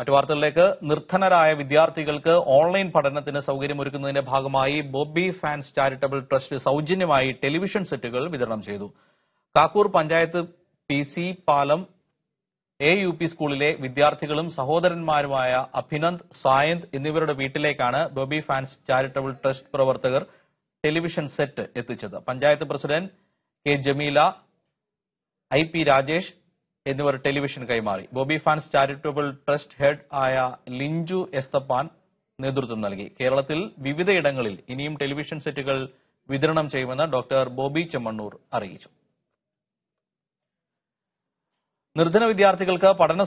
മറ്റു വാർത്തകളിലേക്ക് നിർധനരായ വിദ്യാർത്ഥികൾക്ക് ഓൺലൈൻ പഠനത്തിന് സൗകര്യമൊരുക്കുന്നതിന്റെ ഭാഗമായി ബോബി ഫാൻസ് ചാരിറ്റബിൾ ട്രസ്റ്റ് സൗജന്യമായി ടെലിവിഷൻ സെറ്റുകൾ വിതരണം ചെയ്തു Kakkur panchayat P C Palam A U P സ്കൂളിലെ വിദ്യാർത്ഥികളും സഹോദരന്മാരുമായ അഭിനന്ദ് സായന്ത് എന്നിവരുടെ വീട്ടിലേക്കാണ് ബോബി ഫാൻസ് ചാരിറ്റബിൾ ട്രസ്റ്റ് പ്രവർത്തകർ ടെലിവിഷൻ സെറ്റ് എത്തിച്ചത് panchayat president K Jameela I P Rajesh എന്നിവർ ടെലിവിഷൻ കൈമാറി Bobby fans charitable trust head ആയ ലിഞ്ചു എസ്തപ്പാൻ നേതൃത്വം നൽകി കേരളത്തിൽ വിവിധയിടങ്ങളിൽ ഇനിയും ടെലിവിഷൻ സെറ്റുകൾ വിതരണം ചെയ്യുമെന്ന് ഡോക്ടർ ബോബി ചെമ്മണ്ണൂർ അറിയിച്ചു നിർധന വിദ്യാർത്ഥികൾക്ക് പഠന